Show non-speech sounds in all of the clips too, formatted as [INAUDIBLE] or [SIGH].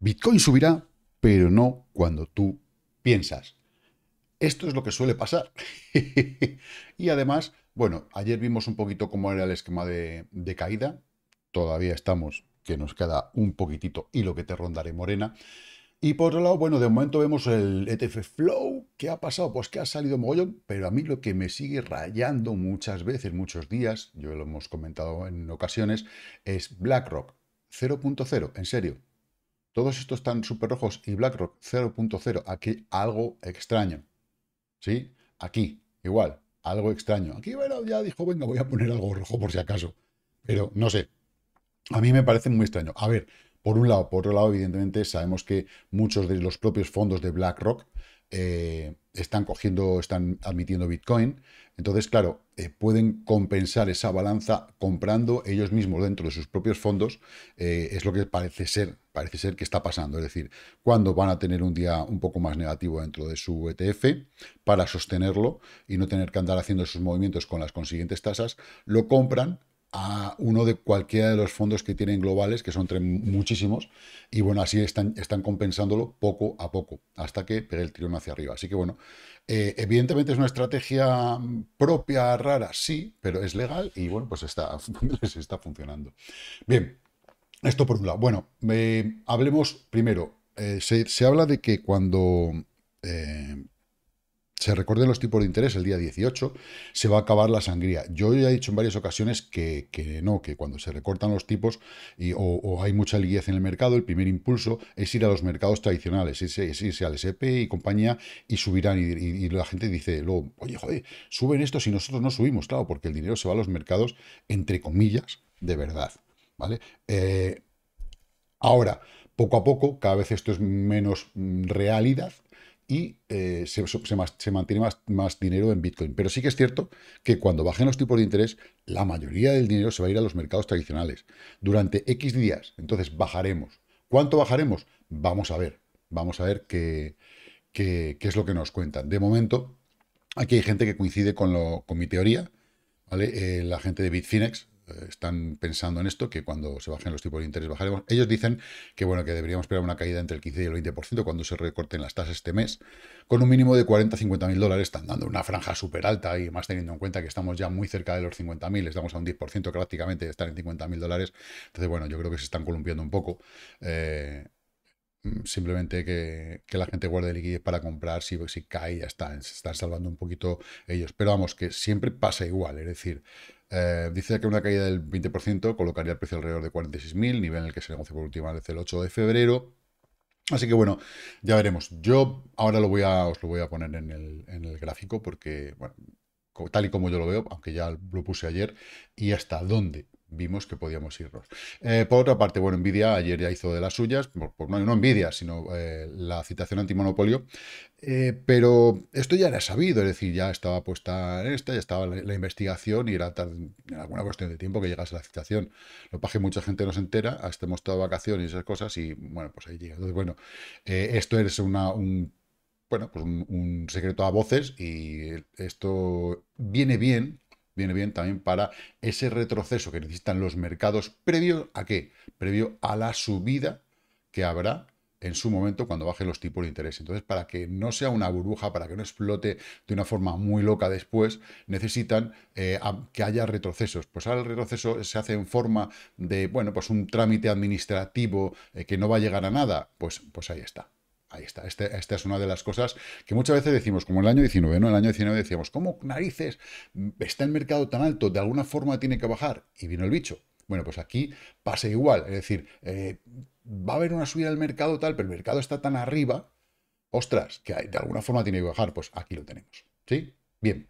Bitcoin subirá, pero no cuando tú piensas. Esto es lo que suele pasar. [LAUGHS] y además, bueno, ayer vimos un poquito cómo era el esquema de, caída. Todavía estamos, que nos queda un poquitito y lo que te rondaré morena. Y por otro lado, bueno, de momento vemos el ETF Flow. ¿Qué ha pasado? Pues que ha salido mogollón, pero a mí lo que me sigue rayando muchas veces, muchos días, yo lo hemos comentado en ocasiones, es BlackRock 0.0, en serio. Todos estos están súper rojos y BlackRock 0.0. Aquí algo extraño. ¿Sí? Aquí, igual, algo extraño. Aquí, bueno, ya dijo, venga, voy a poner algo rojo por si acaso. Pero no sé. A mí me parece muy extraño. A ver, por un lado, por otro lado, evidentemente, sabemos que muchos de los propios fondos de BlackRock eh, están cogiendo, están admitiendo Bitcoin. Entonces, claro, eh, pueden compensar esa balanza comprando ellos mismos dentro de sus propios fondos. Eh, es lo que parece ser, parece ser que está pasando. Es decir, cuando van a tener un día un poco más negativo dentro de su ETF para sostenerlo y no tener que andar haciendo sus movimientos con las consiguientes tasas, lo compran a uno de cualquiera de los fondos que tienen globales, que son muchísimos, y bueno, así están, están compensándolo poco a poco, hasta que pegue el tirón hacia arriba. Así que bueno, eh, evidentemente es una estrategia propia, rara, sí, pero es legal y bueno, pues está, [LAUGHS] está funcionando. Bien, esto por un lado. Bueno, eh, hablemos primero. Eh, se, se, habla de que cuando se recorten los tipos de interés el día 18, se va a acabar la sangría. Yo ya he dicho en varias ocasiones que, no, que cuando se recortan los tipos y, o, hay mucha liquidez en el mercado, el primer impulso es ir a los mercados tradicionales, es, irse al S&P y compañía y subirán. Y, la gente dice luego, oye, joder, suben esto si nosotros no subimos. Claro, porque el dinero se va a los mercados, entre comillas, de verdad. ¿vale? Eh, ahora, poco a poco, cada vez esto es menos mm, realidad, y eh, se, mantiene más, más, dinero en Bitcoin. Pero sí que es cierto que cuando bajen los tipos de interés, la mayoría del dinero se va a ir a los mercados tradicionales durante X días. Entonces bajaremos. ¿Cuánto bajaremos? Vamos a ver. Vamos a ver qué, qué, es lo que nos cuentan. De momento, aquí hay gente que coincide con, lo, con mi teoría. ¿vale? Eh, la gente de Bitfinex, eh, están pensando en esto, que cuando se bajen los tipos de interés bajaremos. Ellos dicen que bueno, que deberíamos esperar una caída entre el 15 y el 20% cuando se recorten las tasas este mes, con un mínimo de 40-50 mil dólares, están dando una franja súper alta y más teniendo en cuenta que estamos ya muy cerca de los 50 mil, estamos a un 10% prácticamente de estar en 50 mil dólares. Entonces, bueno, yo creo que se están columpiando un poco. Eh, mm, simplemente que, la gente guarde liquidez para comprar, si, si cae ya están, se están salvando un poquito ellos. Pero vamos, que siempre pasa igual, es decir, eh, dice que una caída del 20% colocaría el precio alrededor de 46.000, nivel en el que se negoció por última vez el 8 de febrero. Así que bueno, ya veremos. Yo ahora lo voy a, os lo voy a poner en el, en el gráfico porque, bueno, tal y como yo lo veo, aunque ya lo puse ayer, y hasta dónde vimos que podíamos irnos. Eh, por otra parte, bueno, Envidia ayer ya hizo de las suyas, por, no, Envidia, sino eh, la citación antimonopolio, eh, pero esto ya era sabido, es decir, ya estaba puesta en esta, ya estaba la, investigación y era alguna cuestión de tiempo que llegase la citación. Lo que mucha gente no se entera, hasta hemos estado de vacaciones y esas cosas y bueno, pues ahí llega. Entonces, bueno, esto es un bueno, pues un, secreto a voces y esto viene bien viene bien también para ese retroceso que necesitan los mercados previo a qué? Previo a la subida que habrá en su momento cuando bajen los tipos de interés. Entonces, para que no sea una burbuja, para que no explote de una forma muy loca después, necesitan eh, que haya retrocesos. Pues ahora el retroceso se hace en forma de, bueno, pues un trámite administrativo eh, que no va a llegar a nada. Pues, pues ahí está. Ahí está, este, esta es una de las cosas que muchas veces decimos, como en el año 19, ¿no? En el año 19 decíamos, ¿cómo narices está el mercado tan alto? De alguna forma tiene que bajar. Y vino el bicho. Bueno, pues aquí pasa igual. Es decir, eh, va a haber una subida del mercado tal, pero el mercado está tan arriba, ostras, que de alguna forma tiene que bajar. Pues aquí lo tenemos. ¿Sí? Bien.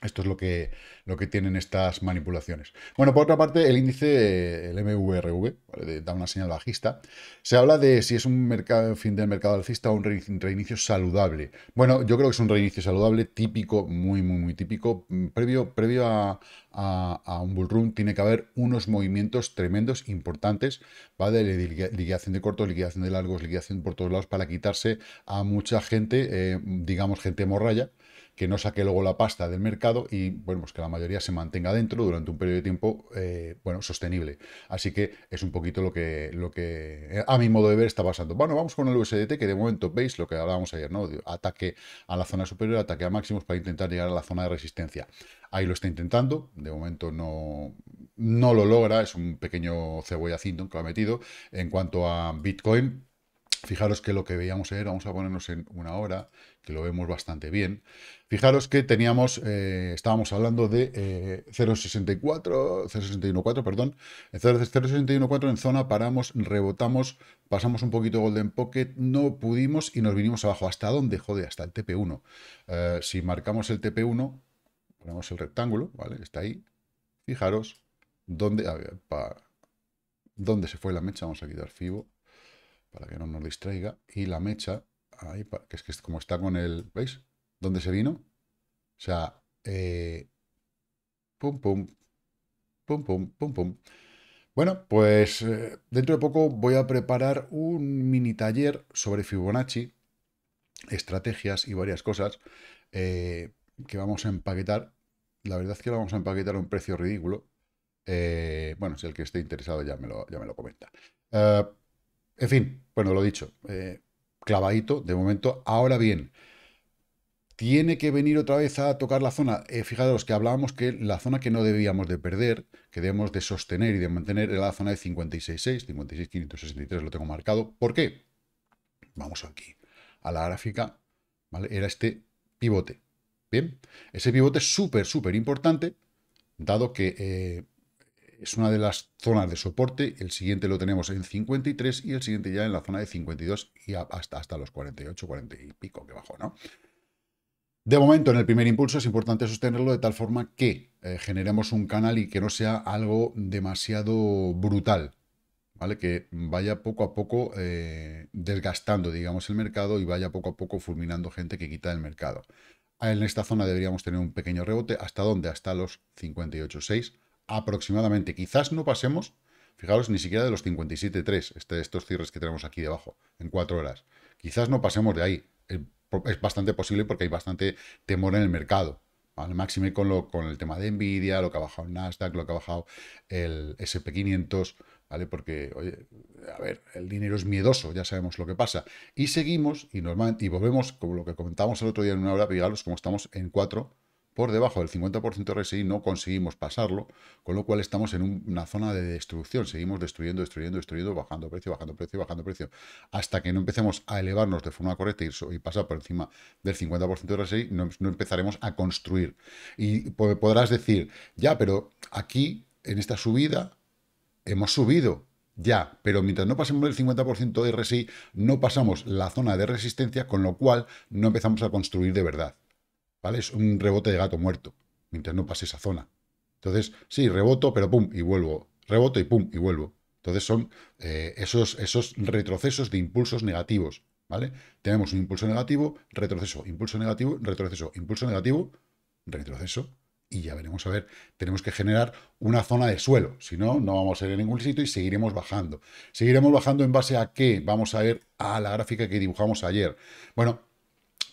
Esto es lo que, lo que tienen estas manipulaciones. Bueno, por otra parte, el índice, el MVRV, da una señal bajista. Se habla de si es un mercado, fin del mercado alcista o un reinicio saludable. Bueno, yo creo que es un reinicio saludable típico, muy, muy, muy típico. Mm, previo, previo a, un bull run tiene que haber unos movimientos tremendos, importantes, ¿vale? de liquidación de cortos, liquidación de largos, liquidación por todos lados para quitarse a mucha gente, eh, digamos gente morralla, que no saque luego la pasta del mercado y, bueno, pues que la mayoría se mantenga dentro durante un periodo de tiempo, eh, bueno, sostenible. Así que es un poquito lo que, lo que a mi modo de ver está pasando. Bueno, vamos con el USDT, que de momento veis lo que hablábamos ayer, ¿no? Ataque a la zona superior, ataque a máximos para intentar llegar a la zona de resistencia. Ahí lo está intentando, de momento no, no lo logra, es un pequeño cebolla que lo ha metido. En cuanto a Bitcoin, Fijaros que lo que veíamos era, vamos a ponernos en una hora, que lo vemos bastante bien. Fijaros que teníamos, eh, estábamos hablando de 0.64, eh, 0.614, perdón. 0.614 en zona paramos, rebotamos, pasamos un poquito Golden Pocket, no pudimos y nos vinimos abajo. ¿Hasta dónde? jode hasta el TP1. Eh, si marcamos el TP1, ponemos el rectángulo, ¿vale? Está ahí. Fijaros dónde, dónde se fue la mecha. Vamos a quitar Fibo para que no nos distraiga. Y la mecha, que es que como está con el... ¿Veis? ¿Dónde se vino? O sea, eh, pum, pum, pum, pum, pum, pum. Bueno, pues eh, dentro de poco voy a preparar un mini taller sobre Fibonacci, estrategias y varias cosas eh, que vamos a empaquetar. La verdad es que lo vamos a empaquetar a un precio ridículo. bueno, si el que esté interesado ya me lo, ya me lo comenta. En fin, bueno, lo dicho, eh, clavadito de momento. Ahora bien, tiene que venir otra vez a tocar la zona. Eh, fijaros que hablábamos que la zona que no debíamos de perder, que debemos de sostener y de mantener, era la zona de 56.6, 56.563 lo tengo marcado. ¿Por qué? Vamos aquí a la gráfica, ¿vale? Era este pivote, ¿bien? Ese pivote es súper, súper importante, dado que... Eh, es una de las zonas de soporte, el siguiente lo tenemos en 53 y el siguiente ya en la zona de 52 y hasta, hasta los 48, 40 y pico que bajó, ¿no? De momento, en el primer impulso es importante sostenerlo de tal forma que eh, generemos un canal y que no sea algo demasiado brutal, ¿vale? Que vaya poco a poco eh, desgastando, digamos, el mercado y vaya poco a poco fulminando gente que quita del mercado. En esta zona deberíamos tener un pequeño rebote. ¿Hasta dónde? Hasta los 58.6 aproximadamente. Quizás no pasemos, fijaros, ni siquiera de los 57.3, este, estos cierres que tenemos aquí debajo, en cuatro horas. Quizás no pasemos de ahí. Es bastante posible porque hay bastante temor en el mercado. al máximo con, lo, con el tema de Nvidia, lo que ha bajado Nasdaq, lo que ha bajado el SP500, ¿vale? Porque, oye, a ver, el dinero es miedoso, ya sabemos lo que pasa. Y seguimos y, volvemos, como lo que comentábamos el otro día en una hora, fijaros, como estamos en cuatro por debajo del 50% RSI no conseguimos pasarlo, con lo cual estamos en una zona de destrucción, seguimos destruyendo, destruyendo, destruyendo, bajando precio, bajando precio, bajando precio, hasta que no empecemos a elevarnos de forma correcta y, y pasar por encima del 50% de RSI, no, no empezaremos a construir. Y podrás decir, ya, pero aquí, en esta subida, hemos subido, ya, pero mientras no pasemos del 50% de RSI, no pasamos la zona de resistencia, con lo cual no empezamos a construir de verdad. ¿vale? Es un rebote de gato muerto, mientras no pase esa zona. Entonces, sí, reboto, pero pum, y vuelvo. Reboto y pum, y vuelvo. Entonces son eh, esos, esos retrocesos de impulsos negativos, ¿vale? Tenemos un impulso negativo, retroceso, impulso negativo, retroceso, impulso negativo, retroceso, y ya veremos, a ver, tenemos que generar una zona de suelo, si no, no vamos a ir a ningún sitio y seguiremos bajando. ¿Seguiremos bajando en base a qué? Vamos a ver a la gráfica que dibujamos ayer. Bueno,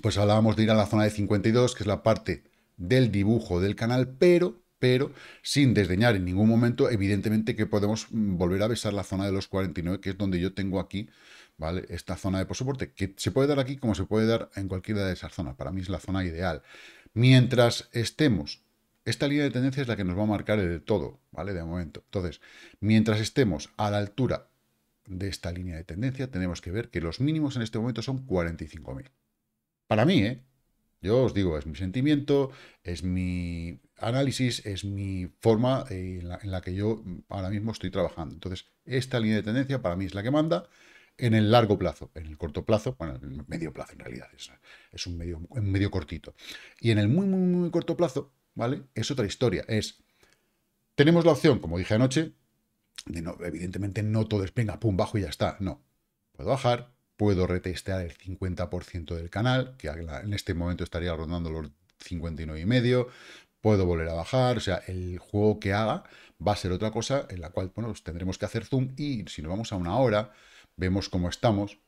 pues hablábamos de ir a la zona de 52, que es la parte del dibujo del canal, pero pero sin desdeñar en ningún momento, evidentemente que podemos mm, volver a besar la zona de los 49, que es donde yo tengo aquí, ¿vale? Esta zona de soporte, que se puede dar aquí como se puede dar en cualquiera de esas zonas. Para mí es la zona ideal. Mientras estemos, esta línea de tendencia es la que nos va a marcar el todo, ¿vale? De momento. Entonces, mientras estemos a la altura de esta línea de tendencia, tenemos que ver que los mínimos en este momento son 45.000. Para mí, ¿eh? Yo os digo, es mi sentimiento, es mi análisis, es mi forma eh, en, la, que yo ahora mismo estoy trabajando. Entonces, esta línea de tendencia para mí es la que manda en el largo plazo, en el corto plazo, bueno, en el medio plazo en realidad, es, un, medio, un medio cortito. Y en el muy, muy, muy corto plazo, ¿vale? Es otra historia, es, tenemos la opción, como dije anoche, de no, evidentemente no todo es, venga, pum, bajo y ya está, no. Puedo bajar, puedo retestear el 50% del canal, que en este momento estaría rondando los 59 y medio puedo volver a bajar, o sea, el juego que haga va a ser otra cosa en la cual, bueno, pues tendremos que hacer zoom y si nos vamos a una hora, vemos cómo estamos,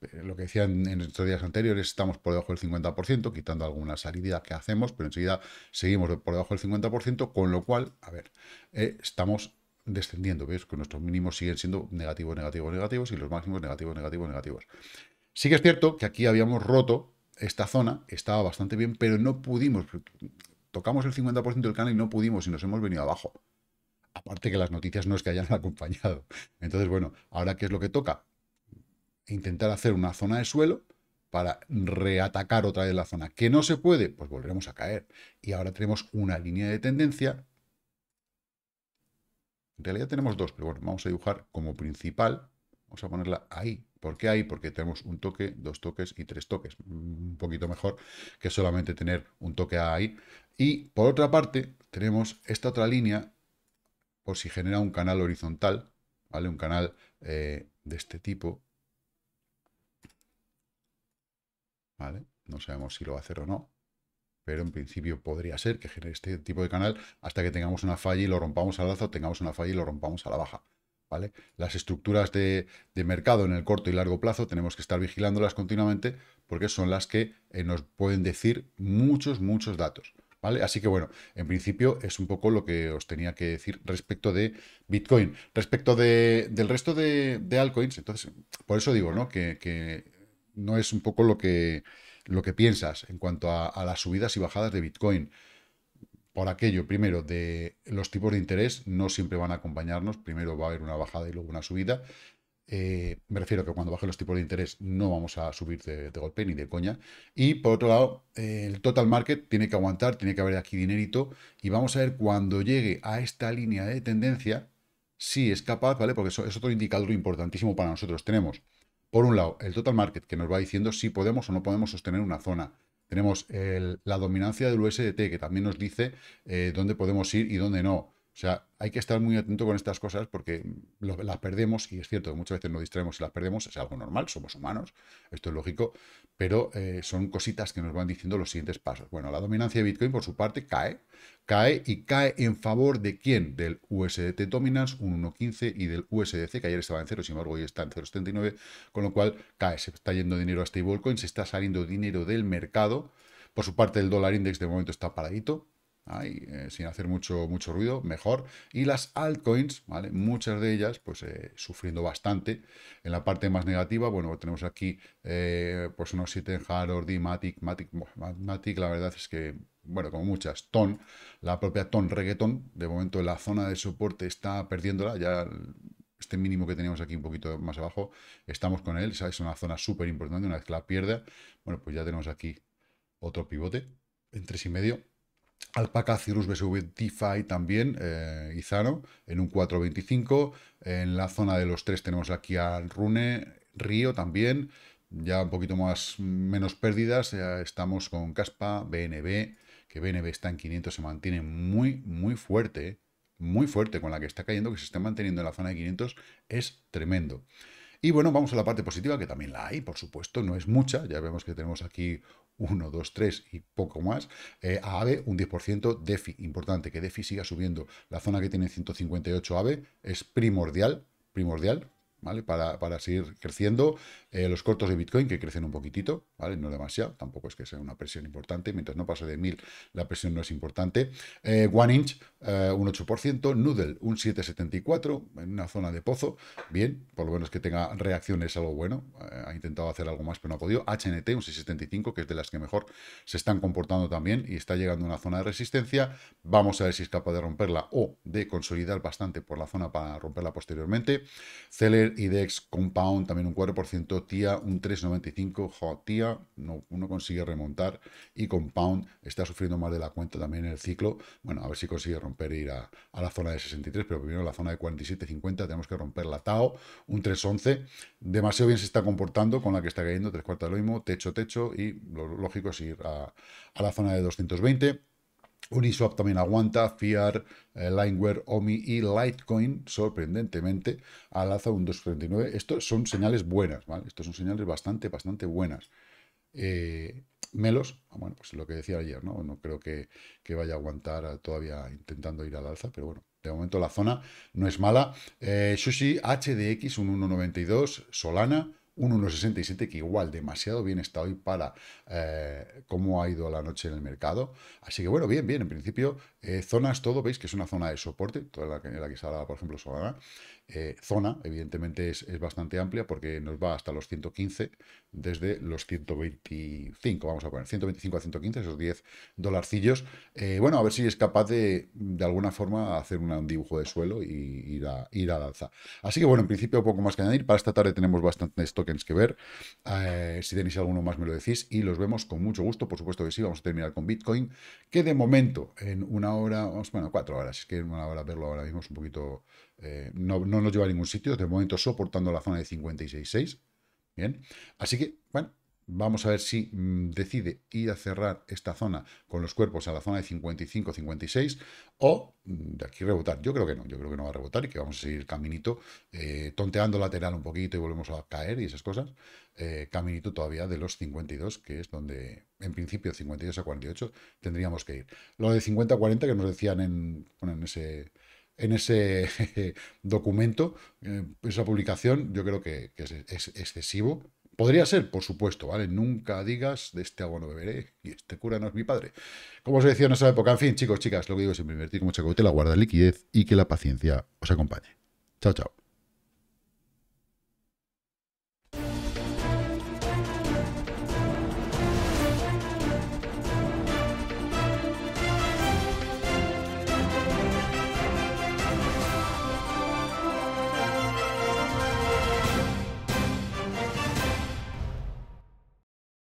eh, lo que decían en estos días anteriores, estamos por debajo del 50%, quitando alguna salida que hacemos, pero enseguida seguimos por debajo del 50%, con lo cual, a ver, eh, estamos descendiendo, ¿ves? Que nuestros mínimos siguen siendo negativos, negativos, negativos y los máximos negativos, negativos, negativos. Sí que es cierto que aquí habíamos roto esta zona, estaba bastante bien, pero no pudimos, tocamos el 50% del canal y no pudimos y nos hemos venido abajo. Aparte que las noticias no es que hayan [LAUGHS] acompañado. Entonces, bueno, ahora qué es lo que toca? Intentar hacer una zona de suelo para reatacar otra vez la zona. ¿Que no se puede? Pues volveremos a caer. Y ahora tenemos una línea de tendencia en realidad tenemos dos, pero bueno, vamos a dibujar como principal. Vamos a ponerla ahí. ¿Por qué ahí? Porque tenemos un toque, dos toques y tres toques. Un poquito mejor que solamente tener un toque ahí. Y por otra parte, tenemos esta otra línea, por si genera un canal horizontal, ¿vale? Un canal eh, de este tipo. ¿Vale? No sabemos si lo va a hacer o no pero en principio podría ser que genere este tipo de canal hasta que tengamos una falla y lo rompamos al lazo, tengamos una falla y lo rompamos a la baja. ¿vale? Las estructuras de, mercado en el corto y largo plazo tenemos que estar vigilándolas continuamente porque son las que eh, nos pueden decir muchos, muchos datos. ¿Vale? Así que bueno, en principio es un poco lo que os tenía que decir respecto de Bitcoin. Respecto del resto de, altcoins, entonces, por eso digo, ¿no? que no es un poco lo que, lo que piensas en cuanto a, las subidas y bajadas de Bitcoin por aquello, primero, de los tipos de interés no siempre van a acompañarnos. Primero va a haber una bajada y luego una subida. Eh, me refiero a que cuando bajen los tipos de interés no vamos a subir de, golpe ni de coña. Y por otro lado, el total market tiene que aguantar, tiene que haber aquí dinerito. Y vamos a ver cuando llegue a esta línea de tendencia, si es capaz, ¿vale? Porque eso es otro indicador importantísimo para nosotros. Tenemos por un lado, el total market, que nos va diciendo si podemos o no podemos sostener una zona. Tenemos la dominancia del USDT, que también nos dice eh, dónde podemos ir y dónde no. O sea, hay que estar muy atento con estas cosas porque las perdemos y es cierto que muchas veces nos distraemos y las perdemos, es algo normal, somos humanos, esto es lógico, pero eh, son cositas que nos van diciendo los siguientes pasos. Bueno, la dominancia de Bitcoin por su parte cae, cae y cae en favor de quién? Del USDT Dominance, un 1.15 y del USDC, que ayer estaba en 0, sin embargo hoy está en 0.79, con lo cual cae, se está yendo dinero a stablecoin, se está saliendo dinero del mercado. Por su parte el dólar index de momento está paradito, Ahí, eh, sin hacer mucho, mucho ruido, mejor. Y las altcoins, ¿vale? Muchas de ellas, pues, eh, sufriendo bastante. En la parte más negativa, bueno, tenemos aquí, eh, pues, unos 7 Hard Matic, Matic, Matic, la verdad es que, bueno, como muchas, Ton, la propia Ton Reggaeton, de momento la zona de soporte está perdiéndola, ya este mínimo que teníamos aquí un poquito más abajo, estamos con él, es una zona súper importante, una vez que la pierda, bueno, pues ya tenemos aquí otro pivote en medio Alpaca, Cirrus BSV DeFi también, Izano, eh, en un 4.25. En la zona de los 3 tenemos aquí al Rune, Río también, ya un poquito más, menos pérdidas. estamos con Caspa, BNB, que BNB está en 500, se mantiene muy, muy fuerte, muy fuerte con la que está cayendo, que se está manteniendo en la zona de 500, es tremendo. Y bueno, vamos a la parte positiva, que también la hay, por supuesto, no es mucha. Ya vemos que tenemos aquí 1, 2, 3 y poco más. Eh, a AVE un 10%, DeFi, importante que DeFi siga subiendo. La zona que tiene 158 AVE es primordial, primordial, para, seguir creciendo. Eh, los cortos de Bitcoin que crecen un poquitito, ¿vale? No demasiado, tampoco es que sea una presión importante. Mientras no pase de 1000, la presión no es importante. Eh, one Inch, eh, un 8%. Noodle, un 7,74, en una zona de pozo. Bien, por lo menos que tenga reacciones, algo bueno. ha intentado hacer algo más, pero no ha podido. HNT, un 6,75, que es de las que mejor se están comportando también y está llegando a una zona de resistencia. Vamos a ver si es capaz de romperla o de consolidar bastante por la zona para romperla posteriormente. Celer IDEX e Compound también un 4%, TIA un 3,95%, Tía TIA no, consigue remontar y Compound está sufriendo más de la cuenta también en el ciclo. Bueno, a ver si consigue romper e ir a, la zona de 63, pero primero la zona de 47,50 tenemos que romper la TAO, un 3,11. Demasiado bien se está comportando con la que está cayendo, tres cuartos de lo mismo, techo, techo y lo lógico es ir a, a la zona de 220. Uniswap también aguanta, FIAR, eh, Lineware, OMI y Litecoin, sorprendentemente, al alza un 2,39. Estos son señales buenas, ¿vale? Estos son señales bastante, bastante buenas. Eh, Melos, ah, bueno, pues lo que decía ayer, ¿no? No creo que, que, vaya a aguantar todavía intentando ir al alza, pero bueno, de momento la zona no es mala. Eh, Sushi HDX, un 1,92, Solana, un 1,67 que igual demasiado bien está hoy para eh, cómo ha ido la noche en el mercado. Así que bueno, bien, bien, en principio, eh, zonas todo, veis que es una zona de soporte, toda la que, que se por ejemplo, Solana, eh, zona, evidentemente es, bastante amplia porque nos va hasta los 115 desde los 125, vamos a poner 125 a 115, esos 10 dolarcillos. Eh, bueno, a ver si es capaz de, de alguna forma, hacer un dibujo de suelo y ir a, ir alza. Así que bueno, en principio poco más que añadir. Para esta tarde tenemos bastantes tokens que ver. Eh, si tenéis alguno más me lo decís y los vemos con mucho gusto. Por supuesto que sí, vamos a terminar con Bitcoin, que de momento en una hora, bueno, cuatro horas, es que en una hora verlo ahora mismo es un poquito eh, no, nos lleva a ningún sitio, de momento soportando la zona de 56.6. Bien, así que, bueno, vamos a ver si mm, decide ir a cerrar esta zona con los cuerpos a la zona de 55-56 o mm, de aquí rebotar. Yo creo que no, yo creo que no va a rebotar y que vamos a seguir caminito, eh, tonteando lateral un poquito y volvemos a caer y esas cosas. Eh, caminito todavía de los 52, que es donde en principio 52 a 48 tendríamos que ir. Lo de 50 40 que nos decían en ese en ese [LAUGHS] documento, eh, esa publicación, yo creo que, es, excesivo. Podría ser, por supuesto, ¿vale? Nunca digas de este agua no beberé y este cura no es mi padre. Como os decía en esa época. En fin, chicos, chicas, lo que digo es invertir como chacote, la guarda liquidez y que la paciencia os acompañe. Chao, chao.